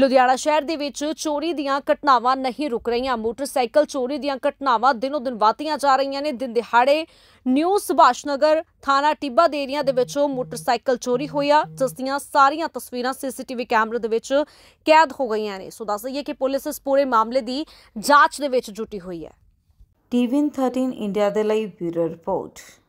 ਲੁਧਿਆਣਾ ਸ਼ਹਿਰ ਦੇ ਵਿੱਚ ਚੋਰੀ ਦੀਆਂ ਘਟਨਾਵਾਂ ਨਹੀਂ ਰੁਕ ਰਹੀਆਂ ਮੋਟਰਸਾਈਕਲ ਚੋਰੀ ਦੀਆਂ ਘਟਨਾਵਾਂ ਦਿਨੋ ਦਿਨ ਵਧਦੀਆਂ ਜਾ ਰਹੀਆਂ ਨੇ ਦਿਨ ਦਿਹਾੜੇ ਨਿਊ ਸੁਭਾਸ਼ ਨਗਰ ਥਾਣਾ ਟਿੱਬਾ ਦੇ ਏਰੀਆ ਦੇ ਵਿੱਚੋਂ ਮੋਟਰਸਾਈਕਲ ਚੋਰੀ ਹੋਇਆ ਜਿਸ ਦੀਆਂ ਸਾਰੀਆਂ ਤਸਵੀਰਾਂ ਸੀਸੀਟੀਵੀ ਕੈਮਰੇ ਦੇ ਵਿੱਚ ਕੈਦ ਹੋ ਗਈਆਂ ਨੇ ਸੋ ਦੱਸ ਦਈਏ ਕਿ ਪੁਲਿਸ ਇਸ ਪੂਰੇ ਮਾਮਲੇ ਦੀ ਜਾਂਚ ਦੇ ਵਿੱਚ ਜੁਟੀ ਹੋਈ ਹੈ ਟੀਵੀ 13 ਇੰਡੀਆ ਦੇ ਲਈ ਬਿਊਰੋ ਰਿਪੋਰਟ